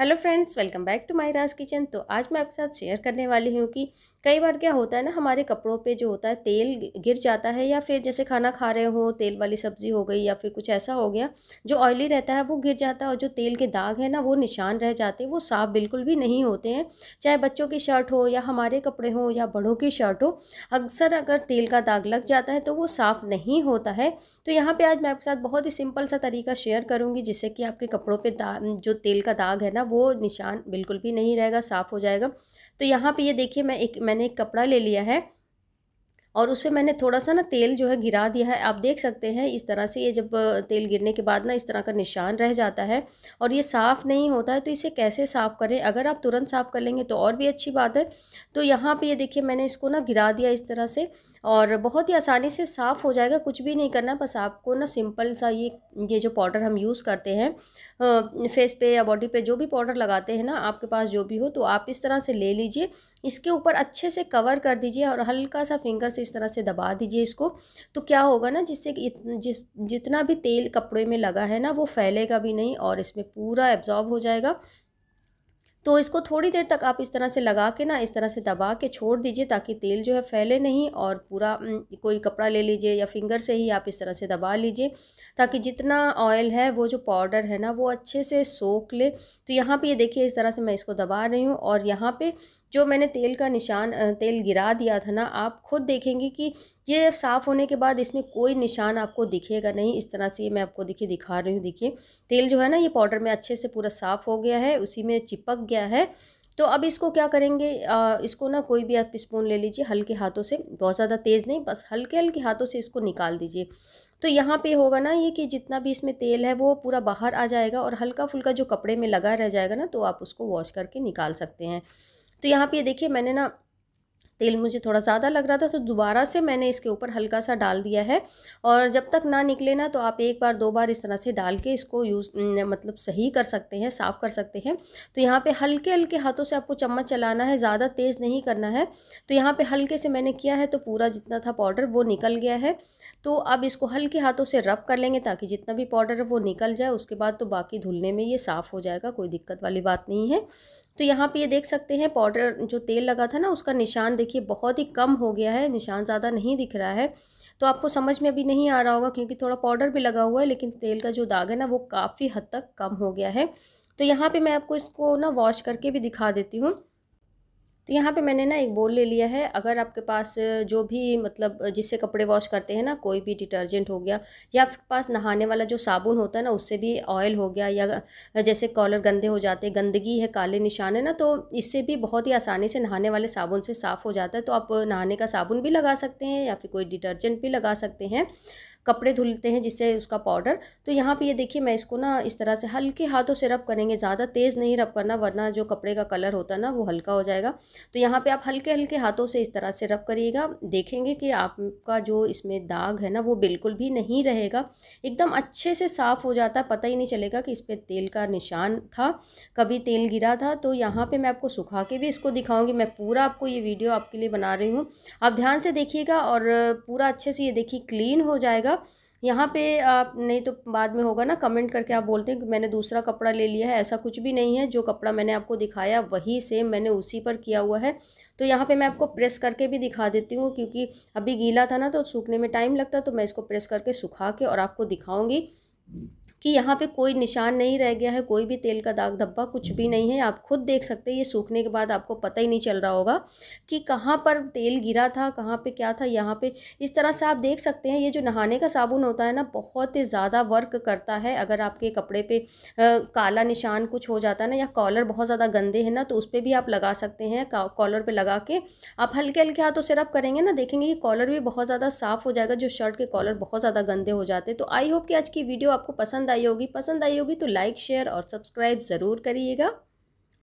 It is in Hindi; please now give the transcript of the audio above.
hello friends welcome back to my Raj kitchen तो आज मैं आपके साथ शेयर करने वाली हूँ कि कई बार क्या होता है ना हमारे कपड़ों पे जो होता है तेल गिर जाता है या फिर जैसे खाना खा रहे हो तेल वाली सब्ज़ी हो गई या फिर कुछ ऐसा हो गया जो ऑयली रहता है वो गिर जाता है और जो तेल के दाग है ना वो निशान रह जाते हैं वो साफ बिल्कुल भी नहीं होते हैं चाहे बच्चों की शर्ट हो या हमारे कपड़े हों या बड़ों की शर्ट हो अक्सर अगर तेल का दाग लग जाता है तो वो साफ़ नहीं होता है तो यहाँ पर आज मैं आपके साथ बहुत ही सिंपल सा तरीका शेयर करूँगी जिससे कि आपके कपड़ों पर जो तेल का दाग है ना वो निशान बिल्कुल भी नहीं रहेगा साफ़ हो जाएगा तो यहाँ पे ये देखिए मैं एक मैंने एक कपड़ा ले लिया है और उस पर मैंने थोड़ा सा ना तेल जो है गिरा दिया है आप देख सकते हैं इस तरह से ये जब तेल गिरने के बाद ना इस तरह का निशान रह जाता है और ये साफ़ नहीं होता है तो इसे कैसे साफ़ करें अगर आप तुरंत साफ़ कर लेंगे तो और भी अच्छी बात है तो यहाँ पर ये देखिए मैंने इसको ना गिरा दिया इस तरह से और बहुत ही आसानी से साफ़ हो जाएगा कुछ भी नहीं करना बस आपको ना सिंपल सा ये ये जो पाउडर हम यूज़ करते हैं फेस पे या बॉडी पे जो भी पाउडर लगाते हैं ना आपके पास जो भी हो तो आप इस तरह से ले लीजिए इसके ऊपर अच्छे से कवर कर दीजिए और हल्का सा फिंगर से इस तरह से दबा दीजिए इसको तो क्या होगा ना जिससे कि जिस जितना भी तेल कपड़े में लगा है ना वो फैलेगा भी नहीं और इसमें पूरा एब्जॉर्ब हो जाएगा तो इसको थोड़ी देर तक आप इस तरह से लगा के ना इस तरह से दबा के छोड़ दीजिए ताकि तेल जो है फैले नहीं और पूरा कोई कपड़ा ले लीजिए या फिंगर से ही आप इस तरह से दबा लीजिए ताकि जितना ऑयल है वो जो पाउडर है ना वो अच्छे से सोख ले तो यहाँ पे ये देखिए इस तरह से मैं इसको दबा रही हूँ और यहाँ पर जो मैंने तेल का निशान तेल गिरा दिया था ना आप खुद देखेंगे कि ये साफ़ होने के बाद इसमें कोई निशान आपको दिखेगा नहीं इस तरह से मैं आपको देखिए दिखा रही हूँ देखिए तेल जो है ना ये पाउडर में अच्छे से पूरा साफ़ हो गया है उसी में चिपक गया है तो अब इसको क्या करेंगे आ, इसको ना कोई भी आप स्पून ले लीजिए हल्के हाथों से बहुत ज़्यादा तेज़ नहीं बस हल्के हल्के हाथों से इसको निकाल दीजिए तो यहाँ पे होगा ना ये कि जितना भी इसमें तेल है वो पूरा बाहर आ जाएगा और हल्का फुल्का जो कपड़े में लगा रह जाएगा ना तो आप उसको वॉश करके निकाल सकते हैं तो यहाँ पे देखिए मैंने ना तेल मुझे थोड़ा ज़्यादा लग रहा था तो दोबारा से मैंने इसके ऊपर हल्का सा डाल दिया है और जब तक ना निकले ना तो आप एक बार दो बार इस तरह से डाल के इसको यूज़ मतलब सही कर सकते हैं साफ़ कर सकते हैं तो यहाँ पे हल्के हल्के हाथों से आपको चम्मच चलाना है ज़्यादा तेज़ नहीं करना है तो यहाँ पर हल्के से मैंने किया है तो पूरा जितना था पाउडर वो निकल गया है तो अब इसको हल्के हाथों से रब कर लेंगे ताकि जितना भी पाउडर है वो निकल जाए उसके बाद तो बाकी धुलने में ये साफ़ हो जाएगा कोई दिक्कत वाली बात नहीं है तो यहाँ पे ये देख सकते हैं पाउडर जो तेल लगा था ना उसका निशान देखिए बहुत ही कम हो गया है निशान ज़्यादा नहीं दिख रहा है तो आपको समझ में अभी नहीं आ रहा होगा क्योंकि थोड़ा पाउडर भी लगा हुआ है लेकिन तेल का जो दाग है ना वो काफ़ी हद तक कम हो गया है तो यहाँ पर मैं आपको इसको ना वॉश करके भी दिखा देती हूँ तो यहाँ पे मैंने ना एक बोल ले लिया है अगर आपके पास जो भी मतलब जिससे कपड़े वॉश करते हैं ना कोई भी डिटर्जेंट हो गया या आपके पास नहाने वाला जो साबुन होता है ना उससे भी ऑयल हो गया या जैसे कॉलर गंदे हो जाते हैं गंदगी है काले निशान है ना तो इससे भी बहुत ही आसानी से नहाने वाले साबुन से साफ़ हो जाता है तो आप नहाने का साबुन भी लगा सकते हैं या फिर कोई डिटर्जेंट भी लगा सकते हैं कपड़े धुलते हैं जिससे उसका पाउडर तो यहाँ पे ये देखिए मैं इसको ना इस तरह से हल्के हाथों से रब करेंगे ज़्यादा तेज़ नहीं रब करना वरना जो कपड़े का कलर होता है ना वो हल्का हो जाएगा तो यहाँ पर आप हल्के हल्के हाथों से इस तरह से रब करिएगा देखेंगे कि आपका जो इसमें दाग है ना वो बिल्कुल भी नहीं रहेगा एकदम अच्छे से साफ़ हो जाता है पता ही नहीं चलेगा कि इस पर तेल का निशान था कभी तेल गिरा था तो यहाँ पर मैं आपको सुखा के भी इसको दिखाऊँगी मैं पूरा आपको ये वीडियो आपके लिए बना रही हूँ आप ध्यान से देखिएगा और पूरा अच्छे से ये देखिए क्लीन हो जाएगा यहाँ पे आप नहीं तो बाद में होगा ना कमेंट करके आप बोलते हैं कि मैंने दूसरा कपड़ा ले लिया है ऐसा कुछ भी नहीं है जो कपड़ा मैंने आपको दिखाया वही सेम मैंने उसी पर किया हुआ है तो यहाँ पे मैं आपको प्रेस करके भी दिखा देती हूँ क्योंकि अभी गीला था ना तो सूखने में टाइम लगता तो मैं इसको प्रेस करके सुखा के और आपको दिखाऊँगी कि यहाँ पे कोई निशान नहीं रह गया है कोई भी तेल का दाग धब्बा कुछ भी नहीं है आप खुद देख सकते हैं ये सूखने के बाद आपको पता ही नहीं चल रहा होगा कि कहाँ पर तेल गिरा था कहाँ पे क्या था यहाँ पे इस तरह से आप देख सकते हैं ये जो नहाने का साबुन होता है ना बहुत ही ज़्यादा वर्क करता है अगर आपके कपड़े पे काला निशान कुछ हो जाता है ना या कॉलर बहुत ज़्यादा गंदे हैं ना तो उस पर भी आप लगा सकते हैं कॉलर पर लगा के आप हल्के हल्के हाथों से करेंगे ना देखेंगे कि कॉलर भी बहुत ज़्यादा साफ़ हो जाएगा जो शर्ट के कॉलर बहुत ज़्यादा गंदे हो जाते हैं तो आई होप कि आज की वीडियो आपको पसंद पसंद आई होगी पसंद आई होगी तो लाइक शेयर और सब्सक्राइब ज़रूर करिएगा